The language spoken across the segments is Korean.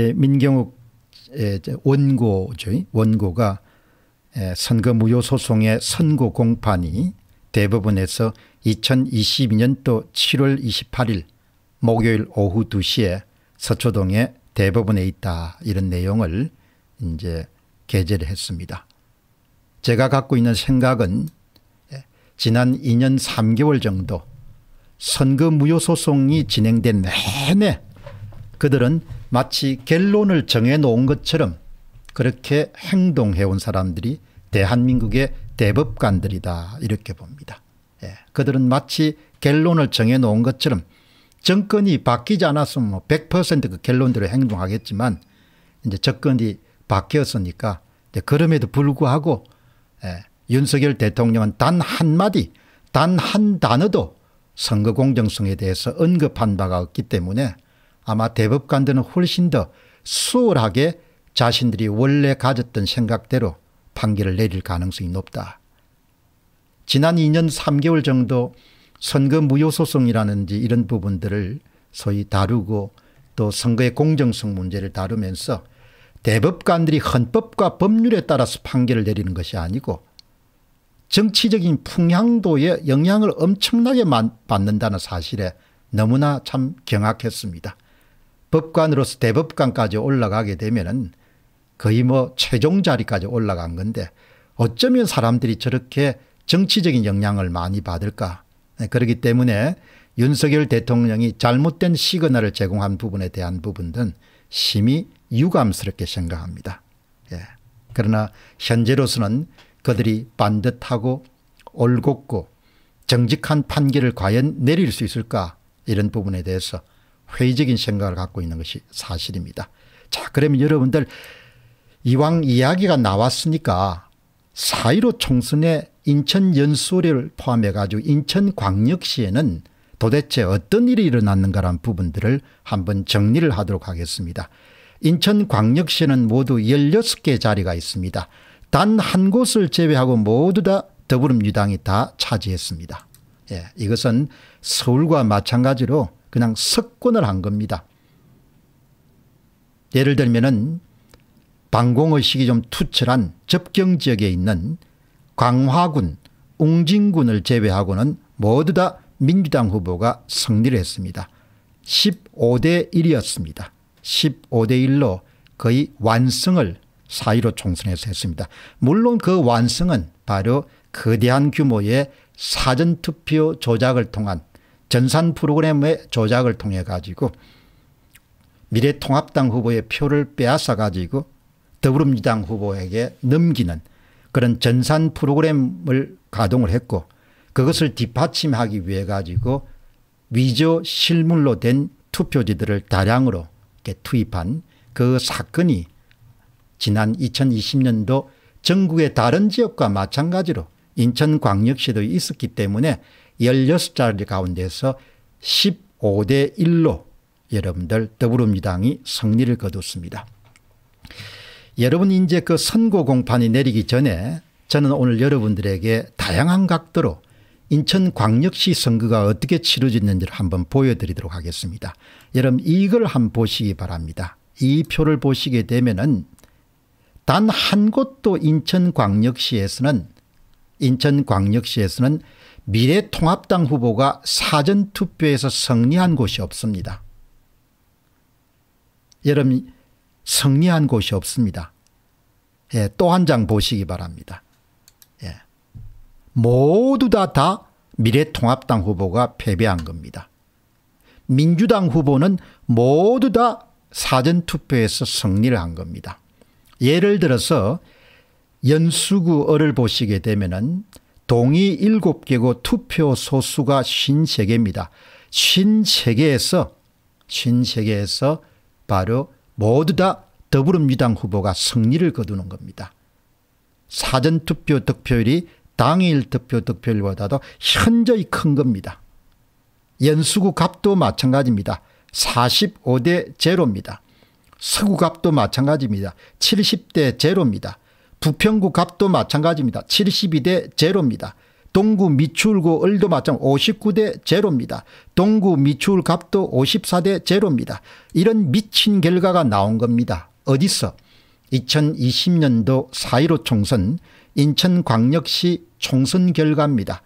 예, 민경욱 예, 원고죠. 원고가 예, 선거 무효 소송의 선고 공판이 대법원에서 2022년도 7월 28일 목요일 오후 2시에 서초동에 대법원에 있다 이런 내용을 이제 게재를 했습니다. 제가 갖고 있는 생각은 지난 2년 3개월 정도 선거 무효 소송이 진행된 내내 그들은 마치 결론을 정해놓은 것처럼 그렇게 행동해온 사람들이 대한민국의 대법관들이다 이렇게 봅니다. 예. 그들은 마치 결론을 정해놓은 것처럼 정권이 바뀌지 않았으면 100%그 뭐 결론대로 행동하겠지만 이제 정권이 바뀌었으니까 그럼에도 불구하고 예. 윤석열 대통령은 단 한마디 단 한 단어도 선거 공정성에 대해서 언급한 바가 없기 때문에 아마 대법관들은 훨씬 더 수월하게 자신들이 원래 가졌던 생각대로 판결을 내릴 가능성이 높다. 지난 2년 3개월 정도 선거 무효소송이라는지 이런 부분들을 소위 다루고 또 선거의 공정성 문제를 다루면서 대법관들이 헌법과 법률에 따라서 판결을 내리는 것이 아니고 정치적인 풍향도에 영향을 엄청나게 받는다는 사실에 너무나 참 경악했습니다. 법관으로서 대법관까지 올라가게 되면은 거의 뭐 최종 자리까지 올라간 건데 어쩌면 사람들이 저렇게 정치적인 영향을 많이 받을까. 네, 그렇기 때문에 윤석열 대통령이 잘못된 시그널을 제공한 부분에 대한 부분들은 심히 유감스럽게 생각합니다. 예. 그러나 현재로서는 그들이 반듯하고 올곧고 정직한 판결을 과연 내릴 수 있을까 이런 부분에 대해서 회의적인 생각을 갖고 있는 것이 사실입니다. 자, 그러면 여러분들 이왕 이야기가 나왔으니까 사이로 총선에 인천 연수를 포함해 가지고 인천 광역시에는 도대체 어떤 일이 일어났는가라는 부분들을 한번 정리를 하도록 하겠습니다. 인천 광역시는 모두 16개 자리가 있습니다. 단 한 곳을 제외하고 모두 다 더불어민주당이 다 차지했습니다. 예, 이것은 서울과 마찬가지로 그냥 석권을 한 겁니다. 예를 들면은 방공의식이 좀 투철한 접경 지역에 있는 광화군, 웅진군을 제외하고는 모두 다 민주당 후보가 승리를 했습니다. 15대 1이었습니다. 15대 1로 거의 완승을 사이로 총선에서 했습니다. 물론 그 완승은 바로 거대한 규모의 사전투표 조작을 통한 전산 프로그램의 조작을 통해 가지고 미래통합당 후보의 표를 빼앗아 가지고 더불어민주당 후보에게 넘기는 그런 전산 프로그램을 가동을 했고 그것을 뒷받침하기 위해 가지고 위조 실물로 된 투표지들을 다량으로 투입한 그 사건이 지난 2020년도 전국의 다른 지역과 마찬가지로 인천광역시도 있었기 때문에 16자리 가운데서 15대 1로 여러분들 더불어민주당이 승리를 거뒀습니다. 여러분 이제 그 선거 공판이 내리기 전에 저는 오늘 여러분들에게 다양한 각도로 인천광역시 선거가 어떻게 치러지는지를 한번 보여드리도록 하겠습니다. 여러분 이걸 한번 보시기 바랍니다. 이 표를 보시게 되면은 단 한 곳도 인천광역시에서는 인천광역시에서는 미래통합당 후보가 사전투표에서 승리한 곳이 없습니다. 여러분 승리한 곳이 없습니다. 예, 또 한 장 보시기 바랍니다. 예. 모두 다, 다 미래통합당 후보가 패배한 겁니다. 민주당 후보는 모두 다 사전투표에서 승리를 한 겁니다. 예를 들어서 연수구 을을 보시게 되면 은 동의 7개고 투표 소수가 신세계입니다 53개에서 53개에서 바로 모두 다 더불어민주당 후보가 승리를 거두는 겁니다. 사전투표 득표율이 당일 득표 득표율보다도 현저히 큰 겁니다. 연수구 값도 마찬가지입니다. 45대 제입니다 서구 값도 마찬가지입니다. 70대 제입니다 부평구 갑도 마찬가지입니다. 72대 제로입니다. 동구 미추홀구 을도 마찬가지 59대 제로입니다. 동구 미추홀 갑도 54대 제로입니다. 이런 미친 결과가 나온 겁니다. 어디서? 2020년도 4.15 총선 인천광역시 총선 결과입니다.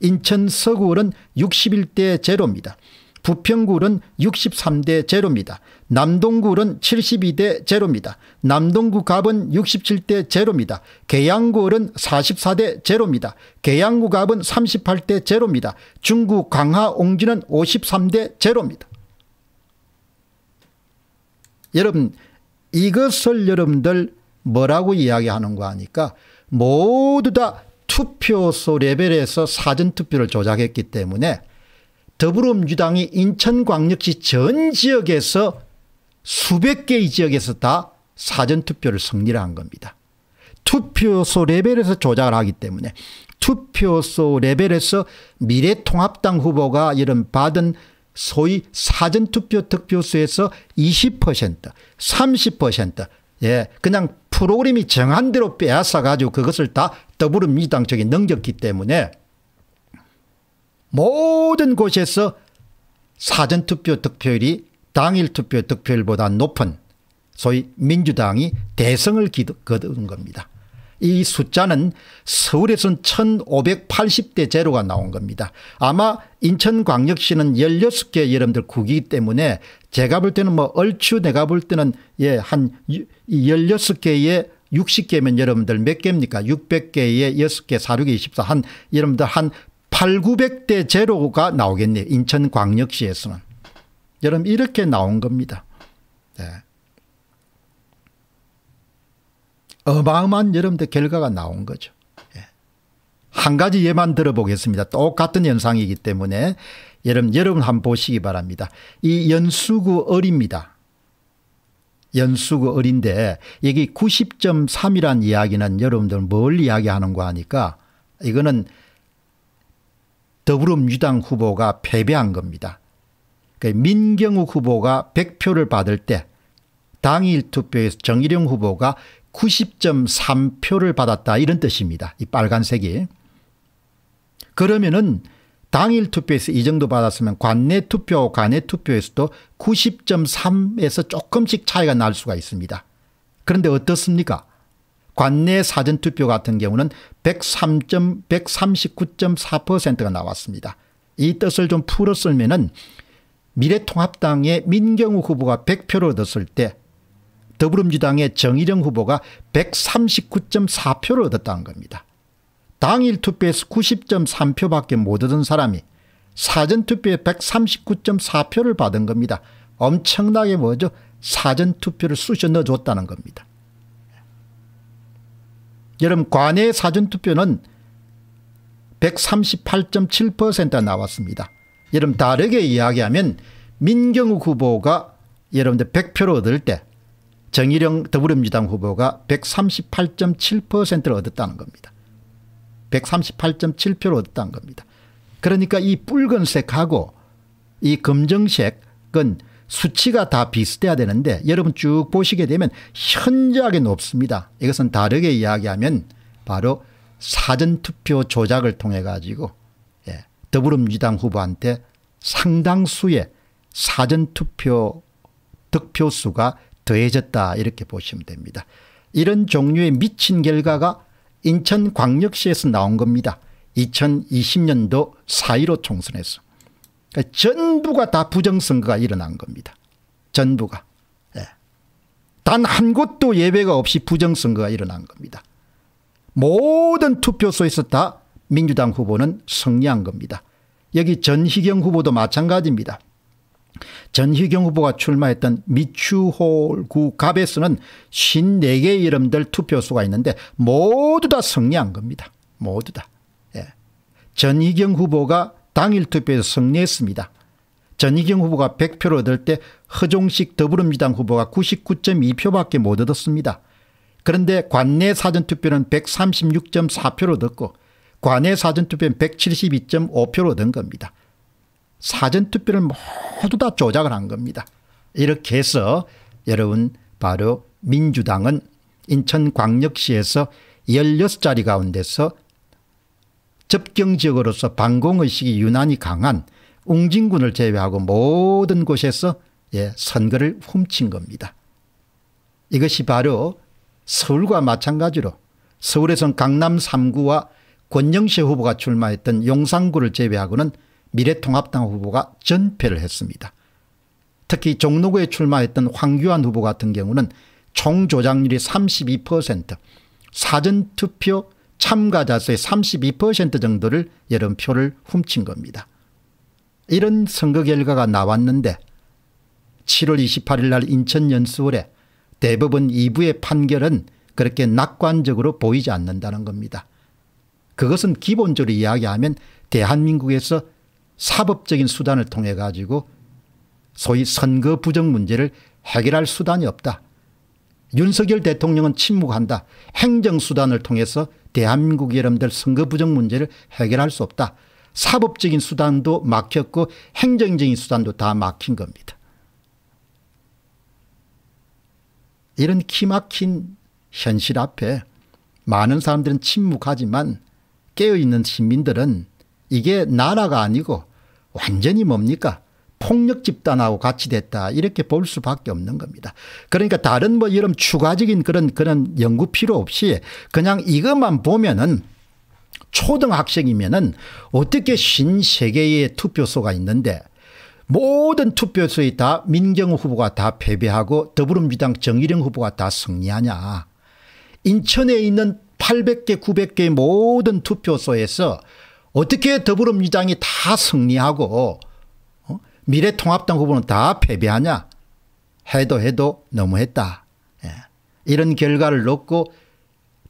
인천 서구을은 61대 제로입니다. 부평구는 63대 제로입니다. 남동구는 72대 제로입니다. 남동구 갑은 67대 제로입니다. 계양구는 44대 제로입니다. 계양구 갑은 38대 제로입니다. 중구 강하 옹진은 53대 제로입니다. 여러분 이것을 여러분들 뭐라고 이야기하는 거 아니까 모두 다 투표소 레벨에서 사전투표를 조작했기 때문에 더불어민주당이 인천광역시 전 지역에서 수백 개의 지역에서 다 사전투표를 승리를 한 겁니다. 투표소 레벨에서 조작을 하기 때문에 투표소 레벨에서 미래통합당 후보가 이런 받은 소위 사전투표 득표수에서 20% 30% 예, 그냥 프로그램이 정한 대로 빼앗아가지고 그것을 다 더불어민주당 쪽에 넘겼기 때문에 모든 곳에서 사전투표 득표율이 당일 투표 득표율보다 높은 소위 민주당이 대성을 거둔 겁니다. 이 숫자는 서울에서는 1580대 제로가 나온 겁니다. 아마 인천광역시는 16개 여러분들 국기 때문에 제가 볼 때는 뭐 얼추 내가 볼 때는 예한 16개의 60개면 여러분들 몇 개입니까? 600개에 6개, 4, 6, 24. 한, 여러분들 한 8,900대 제로가 나오겠네요. 인천광역시에서는. 여러분 이렇게 나온 겁니다. 네. 어마어마한 여러분들 결과가 나온 거죠. 예. 한 가지 예만 들어보겠습니다. 똑같은 현상이기 때문에 여러분, 여러분 한번 보시기 바랍니다. 이 연수구 어립니다. 연수구 어린데 여기 90.3이란 이야기는 여러분들 뭘 이야기하는 거 하니까 이거는 더불어민주당 후보가 패배한 겁니다. 그 민경욱 후보가 100표를 받을 때 당일 투표에서 정일용 후보가 90.3표를 받았다 이런 뜻입니다. 이 빨간색이. 그러면은 당일 투표에서 이 정도 받았으면 관내 투표, 관내 투표에서도 90.3에서 조금씩 차이가 날 수가 있습니다. 그런데 어떻습니까? 관내 사전투표 같은 경우는 139.4%가 나왔습니다. 이 뜻을 좀 풀어 쓰면은 미래통합당의 민경우 후보가 100표를 얻었을 때 더불어민주당의 정의령 후보가 139.4표를 얻었다는 겁니다. 당일 투표에서 90.3표밖에 못 얻은 사람이 사전투표에 139.4표를 받은 겁니다. 엄청나게 뭐죠? 사전투표를 쑤셔 넣어줬다는 겁니다. 여름 관외 사전투표는 138.7% 나왔습니다. 여름 다르게 이야기하면 민경욱 후보가 여러분들 100표를 얻을 때 정일영 더불어민주당 후보가 138.7%를 얻었다는 겁니다. 138.7표를 얻었다는 겁니다. 그러니까 이 붉은색하고 이 검정색은 수치가 다 비슷해야 되는데 여러분 쭉 보시게 되면 현저하게 높습니다. 이것은 다르게 이야기하면 바로 사전투표 조작을 통해 가지고 예, 더불어민주당 후보한테 상당수의 사전투표 득표수가 더해졌다 이렇게 보시면 됩니다. 이런 종류의 미친 결과가 인천광역시에서 나온 겁니다. 2020년도 4.15 총선에서. 그러니까 전부가 다 부정선거가 일어난 겁니다. 전부가. 예. 단 한 곳도 예배가 없이 부정선거가 일어난 겁니다. 모든 투표소에서 다 민주당 후보는 승리한 겁니다. 여기 전희경 후보도 마찬가지입니다. 전희경 후보가 출마했던 미추홀구 갑에서는 54개 이름들 투표수가 있는데 모두 다 승리한 겁니다. 모두 다. 예. 전희경 후보가 당일 투표에서 승리했습니다. 전희경 후보가 100표를 얻을 때 허종식 더불어민주당 후보가 99.2표밖에 못 얻었습니다. 그런데 관내 사전투표는 136.4표를 얻었고 관내 사전투표는 172.5표를 얻은 겁니다. 사전투표를 모두 다 조작을 한 겁니다. 이렇게 해서 여러분 바로 민주당은 인천광역시에서 16자리 가운데서 접경 지역으로서 반공의식이 유난히 강한 웅진군을 제외하고 모든 곳에서 예, 선거를 훔친 겁니다. 이것이 바로 서울과 마찬가지로 서울에선 강남 3구와 권영세 후보가 출마했던 용산구를 제외하고는 미래통합당 후보가 전패를 했습니다. 특히 종로구에 출마했던 황교안 후보 같은 경우는 총조작률이 32% 사전투표 참가자 수의 32% 정도를 여론 표를 훔친 겁니다. 이런 선거 결과가 나왔는데 7월 28일 날 인천연수원에 대법원 2부의 판결은 그렇게 낙관적으로 보이지 않는다는 겁니다. 그것은 기본적으로 이야기하면 대한민국에서 사법적인 수단을 통해 가지고 소위 선거 부정 문제를 해결할 수단이 없다. 윤석열 대통령은 침묵한다. 행정수단을 통해서 대한민국 여러분들 선거 부정 문제를 해결할 수 없다. 사법적인 수단도 막혔고 행정적인 수단도 다 막힌 겁니다. 이런 기막힌 현실 앞에 많은 사람들은 침묵하지만 깨어있는 시민들은 이게 나라가 아니고 완전히 뭡니까 폭력 집단하고 같이 됐다 이렇게 볼 수밖에 없는 겁니다. 그러니까 다른 뭐 이런 추가적인 그런 그런 연구 필요 없이 그냥 이것만 보면은 초등학생이면은 어떻게 신세계의 투표소가 있는데 모든 투표소에 다 민경 후보가 다 패배하고 더불어민주당 정일영 후보가 다 승리하냐. 인천에 있는 800개 900개의 모든 투표소에서 어떻게 더불어민주당이 다 승리하고 미래통합당 후보는 다 패배하냐 해도 해도 너무했다. 예. 이런 결과를 놓고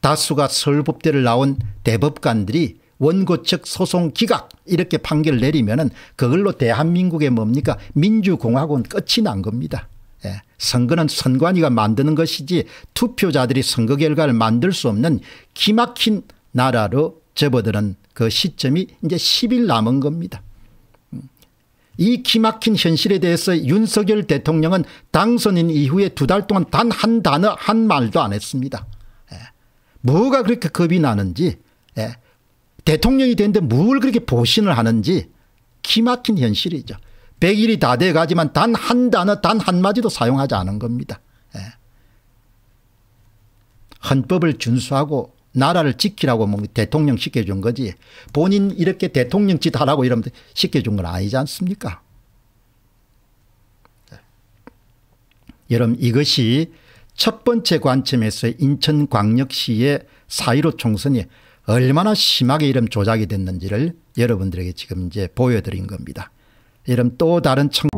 다수가 설법대를 나온 대법관들이 원고 측 소송 기각 이렇게 판결 내리면 은 그걸로 대한민국의 뭡니까 민주공화국은 끝이 난 겁니다. 예. 선거는 선관위가 만드는 것이지 투표자들이 선거 결과를 만들 수 없는 기막힌 나라로 접어드는 그 시점이 이제 10일 남은 겁니다. 이 기막힌 현실에 대해서 윤석열 대통령은 당선인 이후에 두 달 동안 단 한 단어 한 말도 안 했습니다. 예. 뭐가 그렇게 겁이 나는지 예. 대통령이 되는데 뭘 그렇게 보신을 하는지 기막힌 현실이죠. 100일이 다 돼가지만 단 한 단어 단 한마디도 사용하지 않은 겁니다. 예. 헌법을 준수하고 나라를 지키라고 뭐 대통령 시켜준 거지 본인 이렇게 대통령 짓 하라고 이러면 시켜준 건 아니지 않습니까? 네. 여러분 이것이 첫 번째 관점에서 인천광역시의 사이로 총선이 얼마나 심하게 이름 조작이 됐는지를 여러분들에게 지금 이제 보여드린 겁니다. 여러분 또 다른 청...